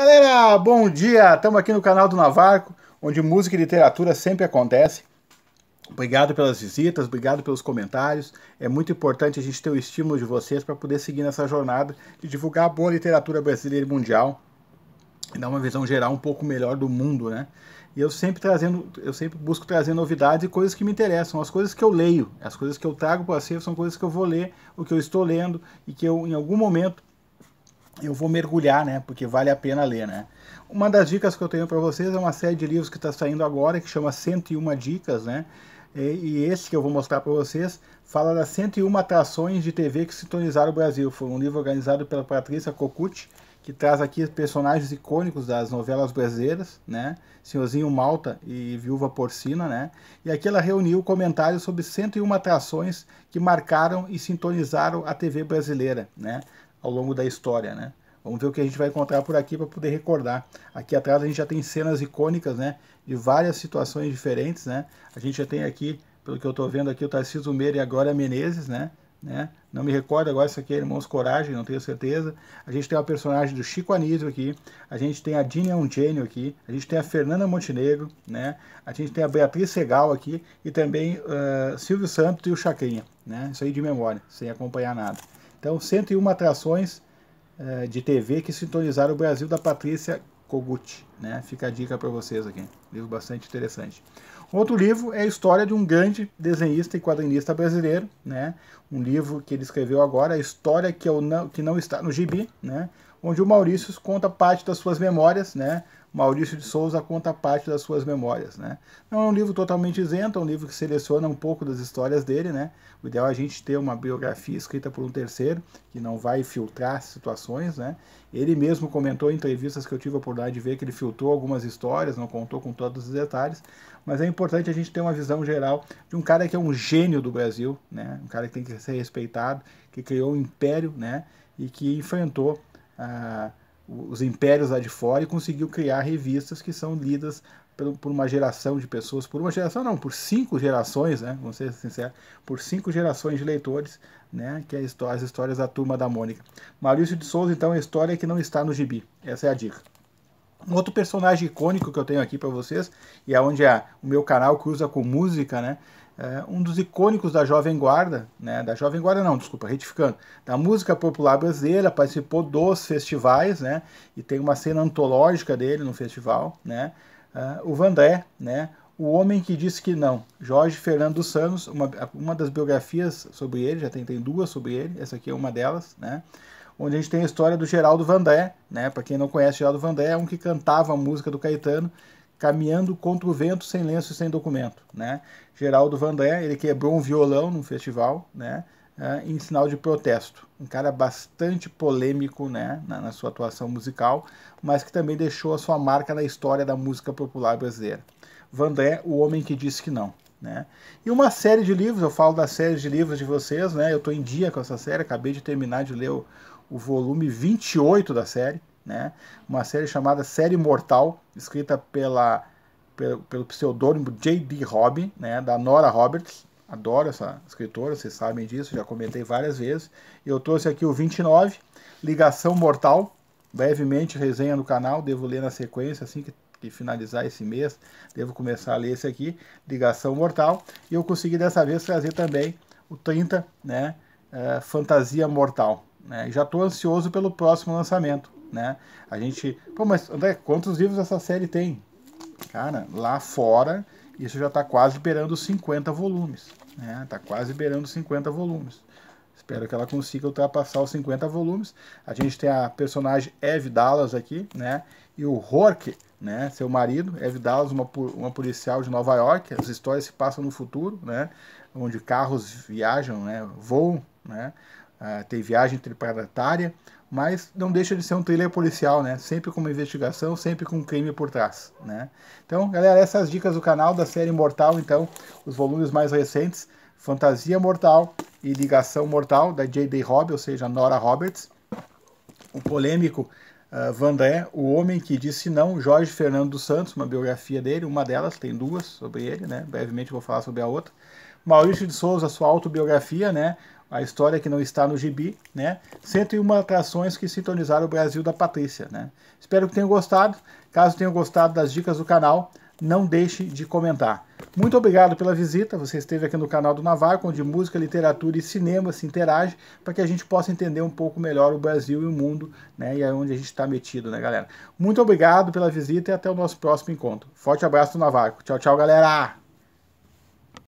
Galera, bom dia! Estamos aqui no canal do Navarco, onde música e literatura sempre acontece. Obrigado pelas visitas, obrigado pelos comentários. É muito importante a gente ter o estímulo de vocês para poder seguir nessa jornada de divulgar a boa literatura brasileira e mundial e dar uma visão geral um pouco melhor do mundo, né? E eu sempre trazendo, eu sempre busco trazer novidades e coisas que me interessam, as coisas que eu leio, as coisas que eu trago para o acervo são coisas que eu vou ler, o que eu estou lendo e que eu em algum momento eu vou mergulhar, né? Porque vale a pena ler, né? Uma das dicas que eu tenho para vocês é uma série de livros que está saindo agora, que chama 101 Dicas, né? E, e esse que eu vou mostrar para vocês fala das 101 atrações de TV que sintonizaram o Brasil. Foi um livro organizado pela Patrícia Cocucci, que traz aqui personagens icônicos das novelas brasileiras, né? Senhorzinho Malta e Viúva Porcina, né? E aqui ela reuniu comentários sobre 101 atrações que marcaram e sintonizaram a TV brasileira, né? ao longo da história, né? Vamos ver o que a gente vai encontrar por aqui para poder recordar. Aqui atrás a gente já tem cenas icônicas, né? De várias situações diferentes, né? A gente já tem aqui, pelo que eu estou vendo aqui, o Tarcísio Meira e a Glória Menezes, né? né? Não me recordo agora se aqui é Irmãos Coragem, não tenho certeza. A gente tem o personagem do Chico Anísio aqui. A gente tem a Dini Angênio é aqui. A gente tem a Fernanda Montenegro, né? A gente tem a Beatriz Segal aqui. E também uh, Silvio Santos e o Chacrinha, né? Isso aí de memória, sem acompanhar nada. Então, 101 atrações eh, de TV que sintonizaram o Brasil da Patrícia Kogut. Né? Fica a dica para vocês aqui. Livro bastante interessante. Outro livro é a história de um grande desenhista e quadrinista brasileiro. Né? Um livro que ele escreveu agora, a história que, eu não, que não está no gibi. Né? onde o Maurício conta parte das suas memórias, né? Maurício de Souza conta parte das suas memórias, né? Não é um livro totalmente isento, é um livro que seleciona um pouco das histórias dele, né? O ideal é a gente ter uma biografia escrita por um terceiro, que não vai filtrar situações, né? Ele mesmo comentou em entrevistas que eu tive a oportunidade de ver que ele filtrou algumas histórias, não contou com todos os detalhes, mas é importante a gente ter uma visão geral de um cara que é um gênio do Brasil, né? Um cara que tem que ser respeitado, que criou um império, né? E que enfrentou ah, os impérios lá de fora e conseguiu criar revistas que são lidas por uma geração de pessoas, por uma geração não, por cinco gerações, né? Vou ser sincero, por cinco gerações de leitores, né? Que é história, as histórias da turma da Mônica. Maurício de Souza, então, é a história que não está no gibi. Essa é a dica. Um outro personagem icônico que eu tenho aqui para vocês, e é onde é o meu canal cruza com música, né? é, um dos icônicos da Jovem Guarda, né? da Jovem Guarda não, desculpa, retificando, da música popular brasileira, participou dos festivais, né? e tem uma cena antológica dele no festival, né? Uh, o Vandré, né? O Homem que Disse Que Não, Jorge Fernando Santos, uma, uma das biografias sobre ele, já tem, tem duas sobre ele, essa aqui é uma delas, né? onde a gente tem a história do Geraldo Vandré, né? Para quem não conhece, Geraldo Vandré é um que cantava a música do Caetano Caminhando contra o vento, sem lenço e sem documento, né? Geraldo Vandré, ele quebrou um violão num festival, né? Ah, em sinal de protesto. Um cara bastante polêmico né, na, na, sua atuação musical, mas que também deixou a sua marca na história da música popular brasileira. Vandré, o homem que disse que não. Né? E uma série de livros, eu falo da série de livros de vocês, né? eu estou em dia com essa série, acabei de terminar de ler o, o volume 28 da série né? Uma série chamada Série Mortal, escrita pela pelo, pelo pseudônimo J.D. Robb, né, da Nora Roberts. Adoro essa escritora, vocês sabem disso, já comentei várias vezes. Eu trouxe aqui o 29, Ligação Mortal, brevemente resenha no canal, devo ler na sequência assim que, que, finalizar esse mês, devo começar a ler esse aqui, Ligação Mortal. E eu consegui dessa vez trazer também o 30, né, eh, Fantasia Mortal. Né? Já estou ansioso pelo próximo lançamento, né? A gente, pô, mas André, quantos livros essa série tem? Cara, lá fora isso já está quase beirando 50 volumes, né? Tá quase beirando 50 volumes. Espero que ela consiga ultrapassar os 50 volumes. A gente tem a personagem Eve Dallas aqui, né? E o Rourke, né? Seu marido, Eve Dallas, uma, uma policial de Nova York. As histórias se passam no futuro, né? Onde carros viajam, né? Voam, né? É, tem viagem interplanetária, mas não deixa de ser um thriller policial, né? Sempre com uma investigação, sempre com um crime por trás, né? Então, galera, essas dicas do canal da série Mortal, então, os volumes mais recentes, Fantasia Mortal e Ligação Mortal, da J.D. Robb, ou seja, Nora Roberts, o polêmico uh, Vandré, o homem que disse não, Jorge Fernando dos Santos, uma biografia dele, uma delas, tem duas sobre ele, né? Brevemente vou falar sobre a outra. Maurício de Souza, sua autobiografia, né? a história que não está no gibi, né? 101 atrações que sintonizaram o Brasil da Patrícia, né? Espero que tenham gostado. Caso tenham gostado das dicas do canal, não deixe de comentar. Muito obrigado pela visita. Você esteve aqui no canal do Navarro, onde música, literatura e cinema se interagem para que a gente possa entender um pouco melhor o Brasil e o mundo, né? E é onde a gente está metido, né, galera? Muito obrigado pela visita e até o nosso próximo encontro. Forte abraço do Navarro. Tchau, tchau, galera!